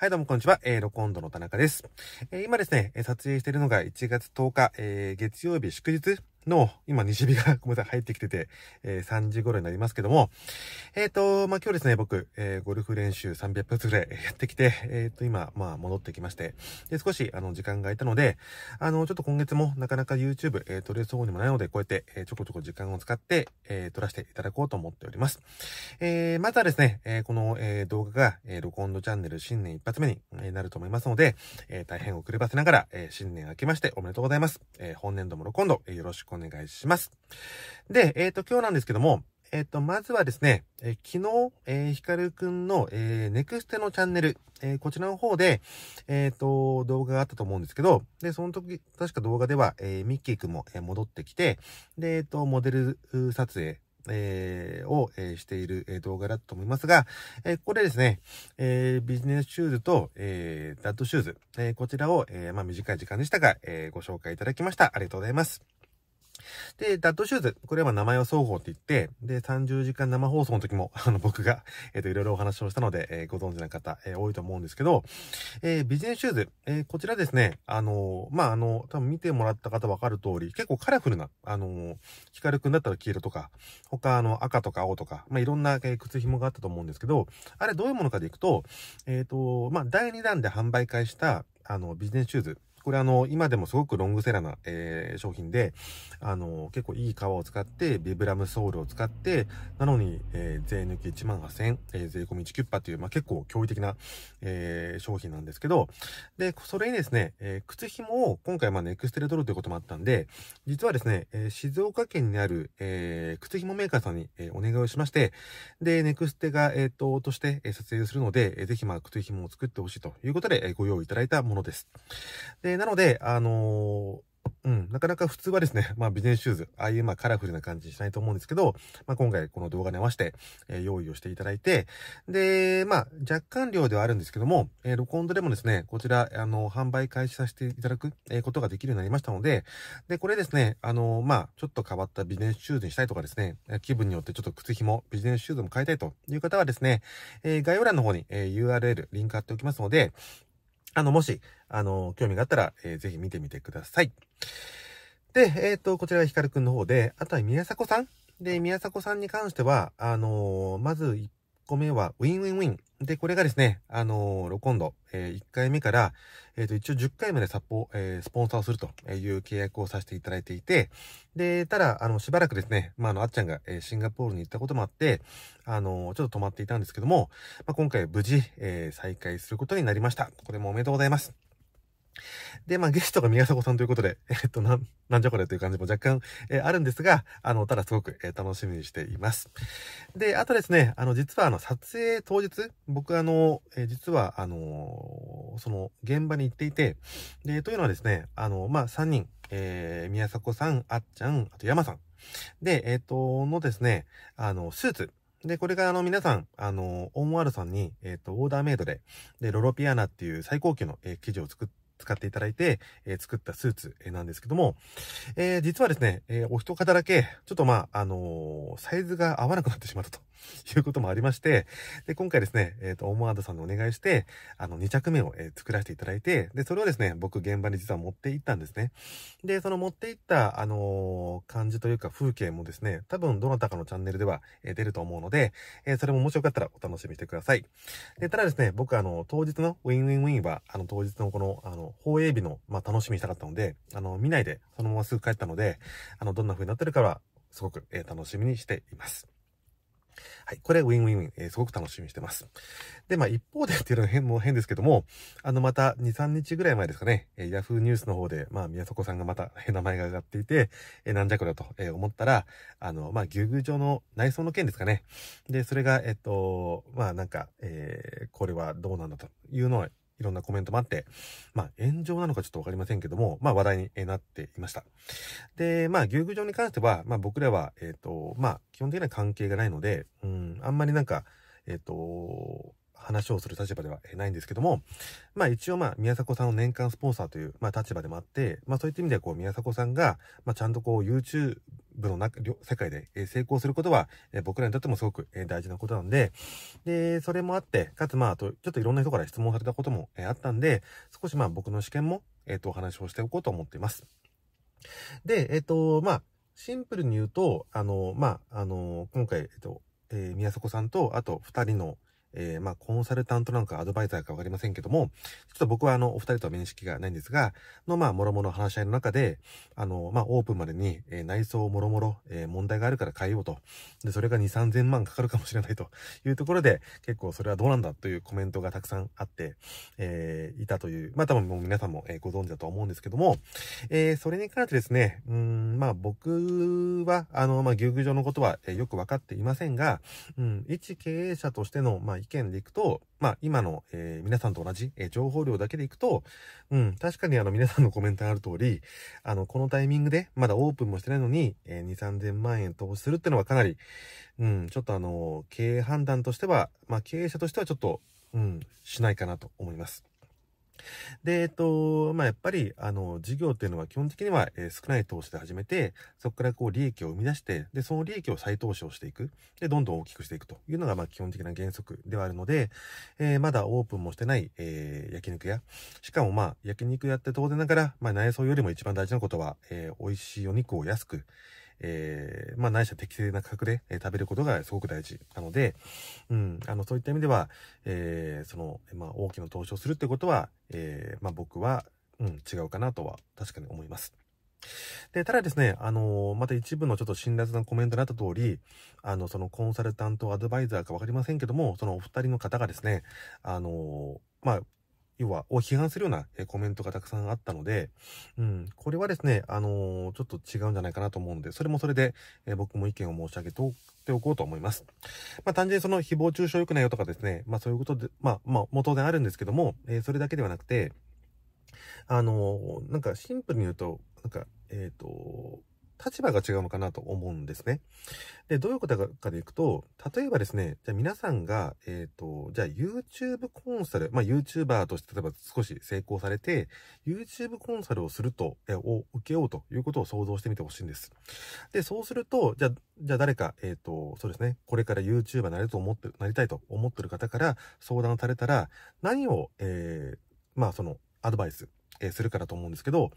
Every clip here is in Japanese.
はい、どうもこんにちは。えー、ロコンドの田中です。えー、今ですね、撮影しているのが1月10日、えー、月曜日祝日の、今、西日が、ごめんなさい、入ってきてて、えー、3時頃になりますけども、えっ、ー、と、まあ、今日ですね、僕、えー、ゴルフ練習300発ぐらいやってきて、えっ、ー、と、今、まあ、戻ってきまして、で、少し、あの、時間が空いたので、あの、ちょっと今月も、なかなか YouTube、えー、撮れそうにもないので、こうやって、えー、ちょこちょこ時間を使って、えー、撮らせていただこうと思っております。えー、まずはですね、えー、この、えー、動画が、えー、録音のチャンネル新年一発目に、えなると思いますので、えー、大変遅ればせながら、えー、新年明けましておめでとうございます。えー、本年度も録音度、えー、よろしくお願いします。お願いします。で、えっ、ー、と、今日なんですけども、えっ、ー、と、まずはですね、えー、昨日、えー、ヒカルくんの、えー、ネクステのチャンネル、えー、こちらの方で、えっ、ー、と、動画があったと思うんですけど、で、その時、確か動画では、えー、ミッキーくんも、えー、戻ってきて、で、えっ、ー、と、モデル撮影、えー、を、えー、している、えー、動画だと思いますが、えー、ここでですね、えー、ビジネスシューズと、えー、ダッドシューズ、えー、こちらを、えー、まあ、短い時間でしたが、えー、ご紹介いただきました。ありがとうございます。で、ダットシューズ、これは名前を双方って言って、で、30時間生放送の時も、あの、僕が、えっ、ー、と、いろいろお話をしたので、えー、ご存知な方、えー、多いと思うんですけど、えビジネスシューズ、えこちらですね、あのまあ、あの、多分見てもらった方わかる通り、結構カラフルな、あのヒカルくんだったら黄色とか、他、あの、赤とか青とか、まあ、いろんな、え靴紐があったと思うんですけど、あれどういうものかでいくと、えっ、と、まあ、第2弾で販売開した、あの、ビジネスシューズ、これあの、今でもすごくロングセラーな、えー、商品で、あの、結構いい革を使って、ビブラムソールを使って、なのに、えー、税抜き1万8000えー、税込み1キュッパという、まあ、結構驚異的な、えー、商品なんですけど、で、それにですね、えー、靴紐を今回まあネクステで取るということもあったんで、実はですね、えー、静岡県にある、えー、靴紐メーカーさんに、えー、お願いをしまして、で、ネクステが、えっ、ー、と、として、えー、撮影するので、えー、ぜひまあ靴紐を作ってほしいということで、えー、ご用意いただいたものです。で、なので、あのうん、なかなか普通はですね、まあビジネスシューズ、ああいうまあカラフルな感じにしないと思うんですけど、まあ今回この動画に合わせて、えー、用意をしていただいて、で、まあ若干量ではあるんですけども、えー、ロコンドでもですね、こちら、あの、販売開始させていただく、えー、ことができるようになりましたので、で、これですね、あの、まあちょっと変わったビジネスシューズにしたいとかですね、気分によってちょっと靴紐、ビジネスシューズも変えたいという方はですね、えー、概要欄の方に、えー、URL、リンク貼っておきますので、あの、もし、あの、興味があったら、えー、ぜひ見てみてください。で、えっ、ー、と、こちらはヒカルくんの方で、あとは宮迫さんで、宮迫さんに関しては、あのー、まず一個目はウィンウィンウィン。で、これがですね、あのー、ロコンド、えー、1回目から、えっ、ー、と、一応10回までサポ、えー、スポンサーをするという契約をさせていただいていて、で、ただ、あの、しばらくですね、まあ、あの、あっちゃんが、えシンガポールに行ったこともあって、あのちょっと止まっていたんですけども、まあ、今回無事、え再開することになりました。これもおめでとうございます。で、まあゲストが宮迫さんということで、えっと、なん、なんじゃこれという感じも若干、えー、あるんですが、あの、ただすごく、えー、楽しみにしています。で、あとですね、あの、実はあの、撮影当日、僕あの、えー、実はあのその、現場に行っていて、で、というのはですね、あの、まあ3人、えー、宮迫さん、あっちゃん、あと山さん。で、えっ、と、のですね、あの、スーツ。で、これがあの皆さん、あの、オンワールさんに、えっ、と、オーダーメイドで、で、ロロピアナっていう最高級の、え生地を作って、使っていただいて、えー、作ったスーツなんですけども、えー、実はですね、えー、お一方だけ、ちょっとまあ、あのー、サイズが合わなくなってしまったと。いうこともありまして、で、今回ですね、えっ、ー、と、オモアードさんにお願いして、あの、2着目を、えー、作らせていただいて、で、それをですね、僕現場に実は持って行ったんですね。で、その持って行った、あのー、感じというか風景もですね、多分どなたかのチャンネルでは、えー、出ると思うので、えそれももしよかったらお楽しみしてください。で、ただですね、僕あの、当日のウィンウィンウィンは、あの、当日のこの、あの、放映日の、まあ、楽しみにしたかったので、あの、見ないで、そのまますぐ帰ったので、あの、どんな風になってるかは、すごく、え楽しみにしています。はい。これ、ウィンウィンウィン、えー、すごく楽しみにしてます。で、まあ、一方でっていうのは変も変ですけども、あの、また、2、3日ぐらい前ですかね、えー、ヤフーニュースの方で、まあ、宮迫さんがまた、名前が上がっていて、えー、なんじゃこりゃと、えー、思ったら、あの、まあ、牛宮城の内装の件ですかね。で、それが、えっと、まあ、なんか、えー、これはどうなんだというのを、いろんなコメントもあって、まあ、炎上なのかちょっとわかりませんけども、まあ、話題になっていました。で、まあ、牛宮城に関しては、まあ、僕らは、えっ、ー、と、まあ、基本的には関係がないので、うん、あんまりなんか、えっ、ー、と、話をする立場ではないんですけども、まあ一応まあ宮迫さんの年間スポンサーという、まあ立場でもあって、まあそういった意味ではこう宮迫さんが、まあちゃんとこう YouTube の中、世界で成功することは、僕らにとってもすごく大事なことなんで、で、それもあって、かつまあちょっといろんな人から質問されたこともあったんで、少しまあ僕の試験も、えっと、お話をしておこうと思っています。で、えっと、まあ、シンプルに言うと、あの、まあ、あの、今回、えっと、えー、宮迫さんと、あと二人の、えー、まあ、コンサルタントなんかアドバイザーかわかりませんけども、ちょっと僕はあの、お二人とは面識がないんですが、の、まあ、もろもろ話し合いの中で、あの、まあ、オープンまでに、えー、内装もろもろ、えー、問題があるから変えようと。で、それが2、3000万かかるかもしれないというところで、結構それはどうなんだというコメントがたくさんあって、えー、いたという、まあ、多分もう皆さんも、えー、ご存知だと思うんですけども、えー、それに関してですね、うん、まあ、僕は、あの、まあ、牛宮上のことは、えー、よくわかっていませんが、うん、一経営者としての、まあ、意見でいくと、まあ、今の、えー、皆さんと同じ、えー、情報量だけでいくと、うん、確かにあの、皆さんのコメントがある通り、あの、このタイミングで、まだオープンもしてないのに、えー、2、3000万円投資するってのはかなり、うん、ちょっとあの、経営判断としては、まあ、経営者としてはちょっと、うん、しないかなと思います。で、えっと、まあ、やっぱり、あの、事業っていうのは基本的には、えー、少ない投資で始めて、そこからこう、利益を生み出して、で、その利益を再投資をしていく。で、どんどん大きくしていくというのが、まあ、基本的な原則ではあるので、えー、まだオープンもしてない、えー、焼肉屋。しかも、まあ、焼肉屋って当然ながら、まあ、内装よりも一番大事なことは、えー、美味しいお肉を安く、えー、まあ、ないしは適正な価格で、えー、食べることがすごく大事なので、うん、あの、そういった意味では、えー、その、まあ、大きな投資をするってことは、えー、まあ、僕は、うん、違うかなとは確かに思います。で、ただですね、あのー、また一部のちょっと辛辣なコメントになった通り、あの、そのコンサルタントアドバイザーかわかりませんけども、そのお二人の方がですね、あのー、まあ、要は、を批判するようなコメントがたくさんあったので、うん、これはですね、あのー、ちょっと違うんじゃないかなと思うんで、それもそれで、えー、僕も意見を申し上げておこうと思います。まあ、単純にその誹謗中傷良くないよとかですね、まあ、そういうことで、まあ、まあ、も当然あるんですけども、えー、それだけではなくて、あのー、なんかシンプルに言うと、なんか、えっ、と、立場が違うのかなと思うんですね。で、どういうことかでいくと、例えばですね、じゃあ皆さんが、えっ、ー、と、じゃあ YouTube コンサル、まあ YouTuber として例えば少し成功されて、YouTube コンサルをすると、えを受けようということを想像してみてほしいんです。で、そうすると、じゃあ、じゃあ誰か、えっ、ー、と、そうですね、これから YouTuber になれると思って、なりたいと思ってる方から相談されたら、何を、えー、まあその、アドバイスえするからと思うんですけど、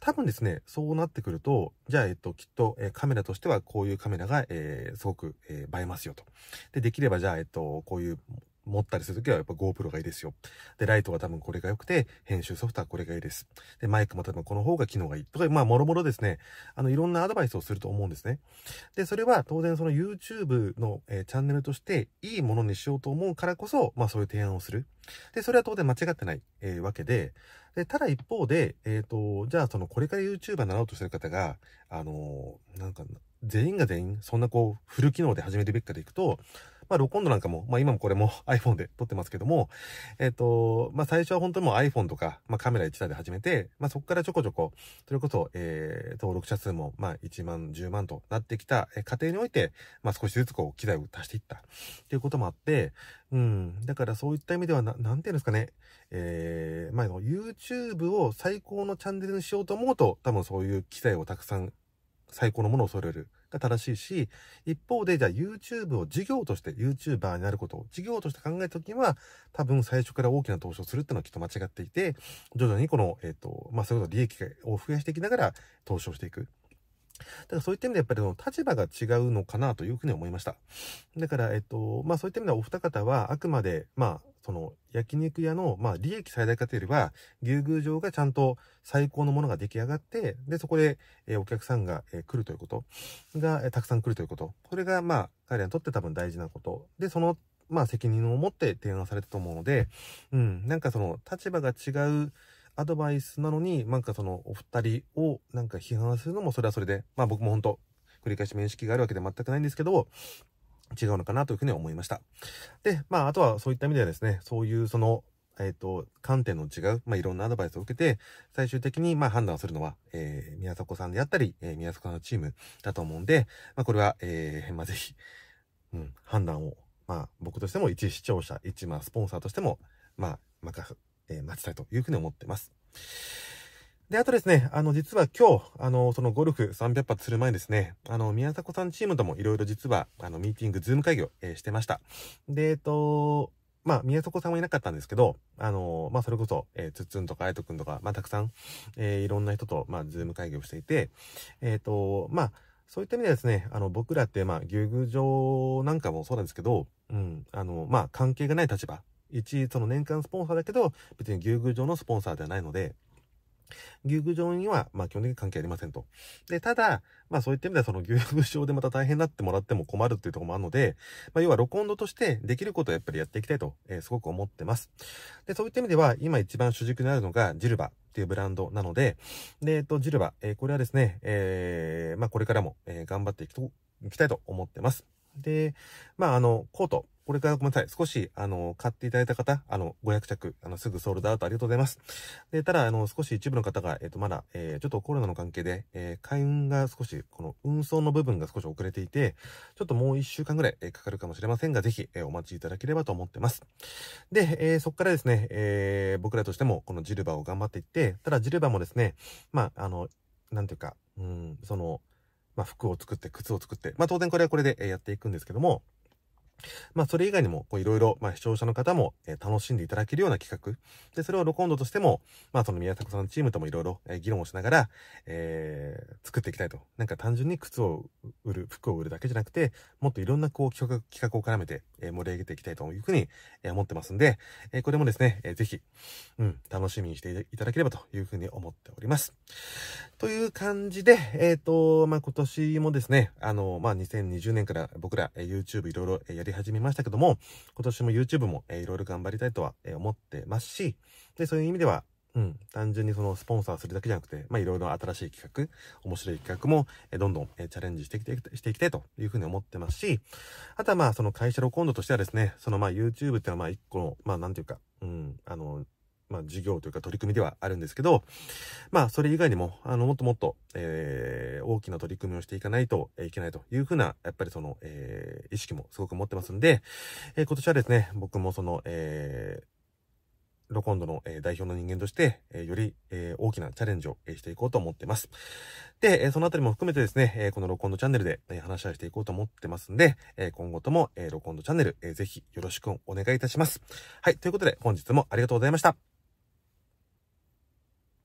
多分ですね、そうなってくると、じゃあ、えっと、きっと、えカメラとしてはこういうカメラが、えすごく、え映えますよと。で、できればじゃあ、えっと、こういう持ったりするときはやっぱ GoPro がいいですよ。で、ライトは多分これが良くて、編集ソフトはこれがいいです。で、マイクも多分この方が機能がいい。とか、まあ、もろもろですね、あの、いろんなアドバイスをすると思うんですね。で、それは当然その YouTube の、えー、チャンネルとしていいものにしようと思うからこそ、まあそういう提案をする。で、それは当然間違ってない、えー、わけで、で、ただ一方で、えっ、ー、と、じゃあそのこれから YouTuber になろうとしてる方が、あのー、なんか、全員が全員、そんなこう、フル機能で始めるべきかでいくと、まあ、ロコンドなんかも、まあ、今もこれも iPhone で撮ってますけども、えっ、ー、と、まあ、最初は本当にもう iPhone とか、まあ、カメラ1台で始めて、まあ、そこからちょこちょこ、それこそ、えー、登録者数も、まあ、1万、10万となってきた、えー、過程において、まあ、少しずつこう、機材を足していったっていうこともあって、うん、だからそういった意味ではな、なんていうんですかね、えー、まあ、YouTube を最高のチャンネルにしようと思うと、多分そういう機材をたくさん最高のものを揃えるが正しいし、一方で、じゃあ YouTube を事業として YouTuber になることを事業として考えたときは、多分最初から大きな投資をするっていうのはきっと間違っていて、徐々にこの、えっ、ー、と、まあ、そういうこと利益を増やしていきながら投資をしていく。だからそういった意味でやっぱりその立場が違うのかなというふうに思いました。だから、えっと、まあそういった意味ではお二方はあくまで、まあその焼肉屋の、まあ利益最大化というよりは、牛宮城がちゃんと最高のものが出来上がって、で、そこで、えお客さんが、え来るということが、えたくさん来るということ。これがまあ彼らにとって多分大事なこと。で、その、まあ責任を持って提案されたと思うので、うん、なんかその立場が違う、アドバイスなのに、なんかそのお二人をなんか批判するのもそれはそれで、まあ僕も本当繰り返し面識があるわけで全くないんですけど、違うのかなというふうに思いました。で、まああとはそういった意味ではですね、そういうその、えっ、ー、と、観点の違う、まあいろんなアドバイスを受けて、最終的にまあ判断するのは、えー、宮迫さんであったり、えー、宮迫さんのチームだと思うんで、まあこれは、えー、まあぜひ、うん、判断を、まあ僕としても一視聴者、一まあスポンサーとしても、まあ任え待ちたいというふうに思ってます。で、あとですね、あの、実は今日、あの、そのゴルフ300発する前にですね、あの、宮迫さんチームともいろいろ実は、あの、ミーティング、ズーム会議を、えー、してました。で、えっと、まあ、宮迫さんはいなかったんですけど、あの、まあ、それこそ、えー、つっつんとか、あいとくんとか、まあ、たくさん、えー、いろんな人と、まあ、ズーム会議をしていて、えっ、と、まあ、そういった意味でですね、あの、僕らって、まあ、牛宮城なんかもそうなんですけど、うん、あの、まあ、関係がない立場一、その年間スポンサーだけど、別に牛宮城のスポンサーではないので、牛宮城には、まあ基本的に関係ありませんと。で、ただ、まあそういった意味ではその牛宮城でまた大変になってもらっても困るっていうところもあるので、まあ要は録音度としてできることをやっぱりやっていきたいと、えー、すごく思ってます。で、そういった意味では、今一番主軸になるのがジルバっていうブランドなので、で、えっと、ジルバ、えー、これはですね、えー、まあこれからも、えー、頑張っていと、いきたいと思ってます。で、まああの、コート、これからごめんなさい。少し、あの、買っていただいた方、あの、500着、あの、すぐソールドアウトありがとうございます。で、ただ、あの、少し一部の方が、えっ、と、まだ、えー、ちょっとコロナの関係で、えー、開運が少し、この運送の部分が少し遅れていて、ちょっともう1週間ぐらい、えー、かかるかもしれませんが、ぜひ、えー、お待ちいただければと思ってます。で、えー、そっからですね、えー、僕らとしても、このジルバを頑張っていって、ただ、ジルバもですね、まあ、あの、なんていうか、うん、その、まあ、服を作って、靴を作って、まあ、当然これはこれでやっていくんですけども、まあ、それ以外にも、こう、いろいろ、まあ、視聴者の方も、え楽しんでいただけるような企画。で、それを録音度としても、まあ、その宮迫さんのチームともいろいろ、え議論をしながら、えー、作っていきたいと。なんか単純に靴を売る、服を売るだけじゃなくて、もっといろんな、こう、企画、を絡めて、え盛り上げていきたいというふうに、え思ってますんで、えこれもですね、えー、ぜひ、うん、楽しみにしていただければというふうに思っております。という感じで、えっ、ー、と、まあ、今年もですね、あの、まあ、2020年から僕ら、え YouTube いろいろやり出始めましたけども、今年も YouTube も、えいろいろ頑張りたいとは、え思ってますし、で、そういう意味では、うん、単純にそのスポンサーするだけじゃなくて、まいろいろ新しい企画、面白い企画も、えどんどん、えチャレンジしてきて、していきたいというふうに思ってますし、あとはまあ、その会社の今度としてはですね、そのまあ、YouTube ってのはま一個の、まあ、なんていうか、うん、あの、まあ、授業というか取り組みではあるんですけど、まあ、それ以外にも、あの、もっともっと、えー、大きな取り組みをしていかないといけないというふうな、やっぱりその、えー、意識もすごく持ってますんで、えー、今年はですね、僕もその、えー、ロコンドの、え代表の人間として、えより、え大きなチャレンジを、えしていこうと思ってます。で、えそのあたりも含めてですね、えこのロコンドチャンネルで、え話し合いしていこうと思ってますんで、え今後とも、えロコンドチャンネル、えぜひよろしくお願いいたします。はい、ということで本日もありがとうございました。